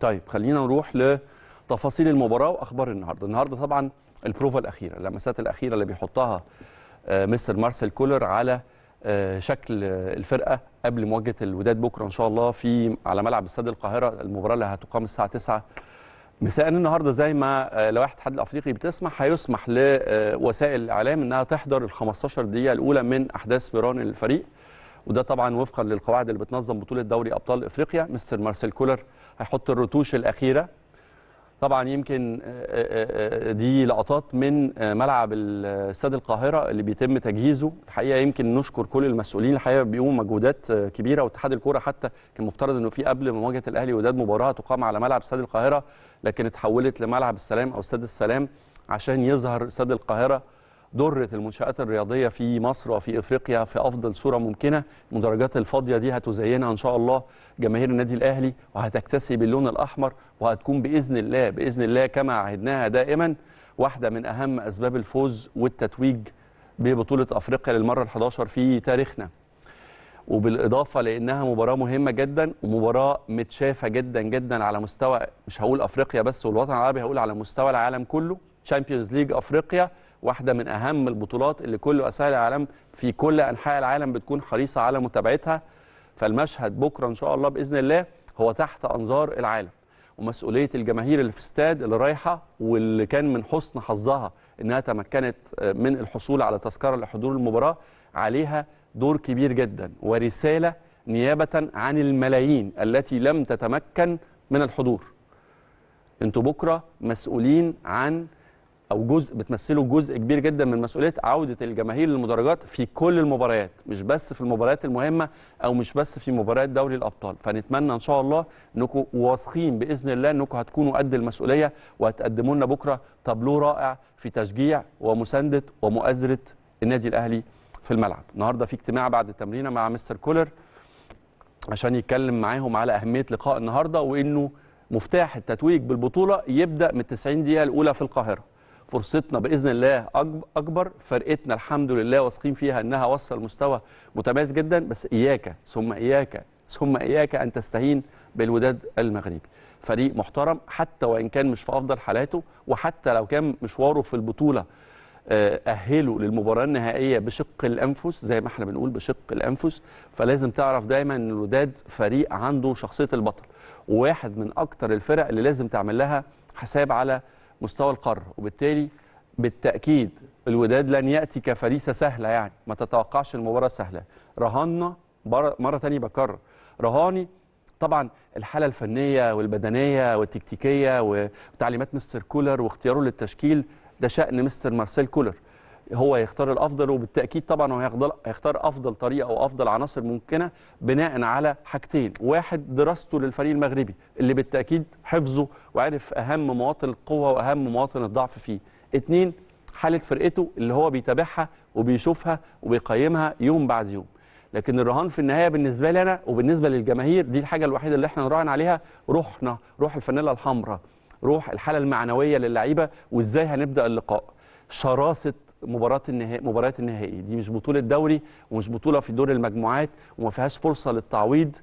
طيب خلينا نروح لتفاصيل المباراه واخبار النهارده النهارده طبعا البروفا الاخيره اللمسات الاخيره اللي بيحطها آه، مستر مارسيل كولر على آه، شكل آه، الفرقه قبل مواجهه الوداد بكره ان شاء الله في على ملعب استاد القاهره المباراه اللي هتقام الساعه 9 مساء النهارده زي ما لوائح الاتحاد الافريقي بتسمح هيسمح لوسائل الاعلام انها تحضر ال 15 دقيقه الاولى من احداث بران الفريق وده طبعا وفقا للقواعد اللي بتنظم بطوله دوري ابطال افريقيا مستر مارسيل كولر هيحط الرتوش الاخيره طبعا يمكن آه، آه، آه، دي لقطات من ملعب استاد القاهره اللي بيتم تجهيزه الحقيقه يمكن نشكر كل المسؤولين الحقيقه بيقوموا مجهودات كبيره واتحاد الكوره حتى كان مفترض انه في قبل مواجهه الاهلي وداد مباراه تقام على ملعب استاد القاهره لكن اتحولت لملعب السلام او استاد السلام عشان يظهر استاد القاهره دره المنشات الرياضيه في مصر وفي افريقيا في افضل صوره ممكنه المدرجات الفاضيه دي هتزينها ان شاء الله جماهير النادي الاهلي وهتكتسي باللون الاحمر وهتكون باذن الله باذن الله كما عهدناها دائما واحده من اهم اسباب الفوز والتتويج ببطوله افريقيا للمره ال11 في تاريخنا وبالاضافه لانها مباراه مهمه جدا ومباراه متشافه جدا جدا على مستوى مش هقول افريقيا بس والوطن العربي هقول على مستوى العالم كله تشامبيونز ليج افريقيا واحده من اهم البطولات اللي كل وسائل الاعلام في كل انحاء العالم بتكون حريصه على متابعتها فالمشهد بكره ان شاء الله باذن الله هو تحت انظار العالم ومسؤوليه الجماهير اللي في استاد اللي رايحه واللي كان من حسن حظها انها تمكنت من الحصول على تذكره لحضور المباراه عليها دور كبير جدا ورساله نيابه عن الملايين التي لم تتمكن من الحضور انتوا بكره مسؤولين عن او جزء بتمثله جزء كبير جدا من مسؤوليه عوده الجماهير للمدرجات في كل المباريات مش بس في المباريات المهمه او مش بس في مباريات دوري الابطال فنتمنى ان شاء الله انكم واثقين باذن الله انكم هتكونوا قد المسؤوليه وهتقدموا لنا بكره تابلو رائع في تشجيع ومسانده ومؤازره النادي الاهلي في الملعب النهارده في اجتماع بعد التمرين مع مستر كولر عشان يتكلم معاهم على اهميه لقاء النهارده وانه مفتاح التتويج بالبطوله يبدا من 90 دقيقه الاولى في القاهره فرصتنا باذن الله اكبر فرقتنا الحمد لله واثقين فيها انها وصل مستوى متميز جدا بس اياك ثم اياك ثم اياك ان تستهين بالوداد المغربي فريق محترم حتى وان كان مش في افضل حالاته وحتى لو كان مشواره في البطوله آه، اهله للمباراه النهائيه بشق الانفس زي ما احنا بنقول بشق الانفس فلازم تعرف دايما ان الوداد فريق عنده شخصيه البطل وواحد من اكتر الفرق اللي لازم تعمل لها حساب على مستوى القاره وبالتالي بالتاكيد الوداد لن ياتي كفريسه سهله يعني ما تتوقعش المباراه سهله رهنا مره ثانيه بكرر رهاني طبعا الحاله الفنيه والبدنيه والتكتيكيه وتعليمات مستر كولر واختياره للتشكيل ده شأن مستر مارسيل كولر هو يختار الافضل وبالتاكيد طبعا هو هيختار افضل طريقه او افضل عناصر ممكنه بناء على حاجتين واحد دراسته للفريق المغربي اللي بالتاكيد حفظه وعرف اهم مواطن القوه واهم مواطن الضعف فيه اتنين حاله فرقته اللي هو بيتابعها وبيشوفها وبيقيمها يوم بعد يوم لكن الرهان في النهايه بالنسبه لي انا وبالنسبه للجماهير دي الحاجه الوحيده اللي احنا نراهن عليها روحنا روح الفانيلا الحمراء روح الحاله المعنويه للعيبه وازاي هنبدا اللقاء شراسه مباراه النهائي مباريات النهائي دي مش بطوله دوري ومش بطوله في دور المجموعات وما فيهاش فرصه للتعويض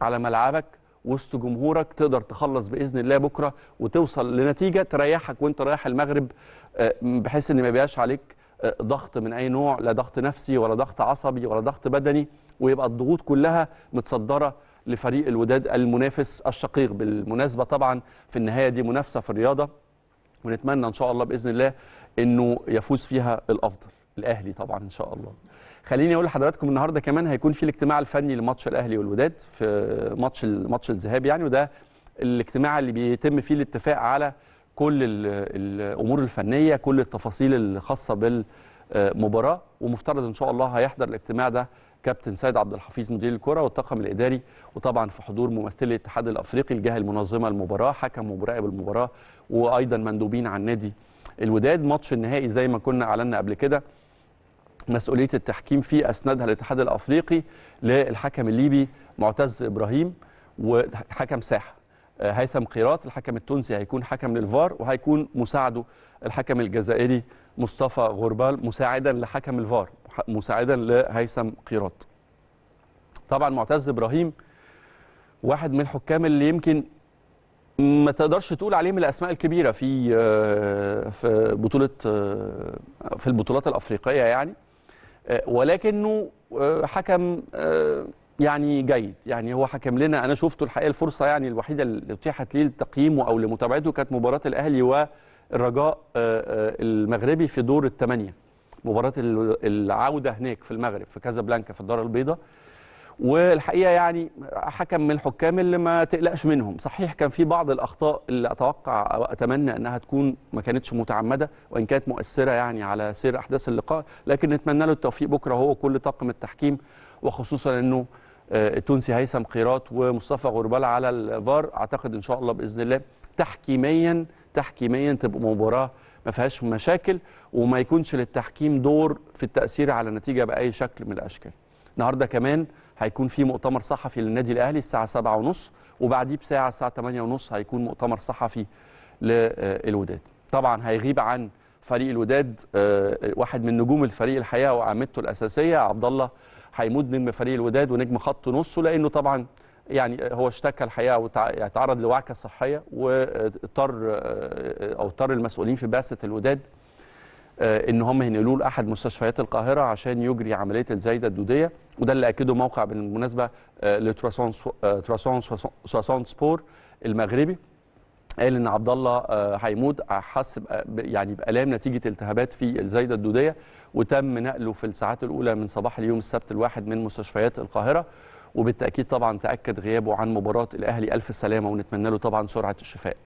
على ملعبك وسط جمهورك تقدر تخلص باذن الله بكره وتوصل لنتيجه تريحك وانت رايح المغرب آه، بحيث ان ما بيبقاش عليك آه، ضغط من اي نوع لا ضغط نفسي ولا ضغط عصبي ولا ضغط بدني ويبقى الضغوط كلها متصدره لفريق الوداد المنافس الشقيق بالمناسبه طبعا في النهايه دي منافسه في الرياضه ونتمنى ان شاء الله باذن الله انه يفوز فيها الافضل الاهلي طبعا ان شاء الله خليني اقول لحضراتكم النهارده كمان هيكون في الاجتماع الفني لماتش الاهلي والوداد في ماتش ماتش الذهاب يعني وده الاجتماع اللي بيتم فيه الاتفاق على كل الامور الفنيه كل التفاصيل الخاصه بالمباراه ومفترض ان شاء الله هيحضر الاجتماع ده كابتن سيد عبد الحفيظ مدير الكره والطاقم الاداري وطبعا في حضور ممثلي الاتحاد الافريقي الجهه المنظمه المباراه حكم ومراقب المباراه وايضا مندوبين عن نادي الوداد ماتش النهائي زي ما كنا اعلنا قبل كده مسؤوليه التحكيم فيه اسندها الاتحاد الافريقي للحكم الليبي معتز ابراهيم وحكم ساحه هيثم قيراط الحكم التونسي هيكون حكم للفار وهيكون مساعده الحكم الجزائري مصطفى غربال مساعدا لحكم الفار مساعدا لهيثم قيراط طبعا معتز ابراهيم واحد من الحكام اللي يمكن ما تقدرش تقول عليه من الاسماء الكبيره في آه، في بطوله آه، في البطولات الافريقيه يعني آه، ولكنه حكم يعني جيد يعني هو حكم لنا انا شفته الحقيقه الفرصه يعني الوحيده اللي اتيحت لي لتقييمه او لمتابعته كانت مباراه الاهلي والرجاء آه، آه، المغربي في دور الثمانيه مباراه العوده هناك في المغرب في كازابلانكا في الدار البيضاء والحقيقه يعني حكم من الحكام اللي ما تقلقش منهم صحيح كان في بعض الاخطاء اللي اتوقع او اتمنى انها تكون ما كانتش متعمده وان كانت مؤثره يعني على سير احداث اللقاء لكن نتمنى له التوفيق بكره هو كل طاقم التحكيم وخصوصا انه آه، التونسي هيثم قيراط ومصطفى غربال على الفار اعتقد ان شاء الله باذن الله تحكيميا تحكيميا تبقى مباراه ما فيهاش مشاكل وما يكونش للتحكيم دور في التاثير على النتيجه باي شكل من الاشكال النهارده كمان هيكون في مؤتمر صحفي للنادي الاهلي الساعه 7:30 وبعديه بساعه الساعه 8:30 هيكون مؤتمر صحفي للوداد طبعا هيغيب عن فريق الوداد آه، واحد من نجوم الفريق الحقيقه وعمدته الاساسيه عبد الله هيمود نجم فريق الوداد ونجم خط نصه لانه طبعا يعني هو اشتكى الحقيقه وتعرض لوعكه صحيه واضطر او اضطر المسؤولين في بعثه الوداد ان هم ينقلوه لاحد مستشفيات القاهره عشان يجري عمليه الزايده الدوديه وده اللي اكده موقع بالمناسبه لتراسون سبور المغربي قال ان عبد الله آه، هيموت حس يعني بالام نتيجه التهابات في الزايده الدوديه وتم نقله في الساعات الاولى من صباح اليوم السبت الواحد من مستشفيات القاهره وبالتاكيد طبعا تاكد غيابه عن مباراه الاهلي الف سلامه ونتمنى له طبعا سرعه الشفاء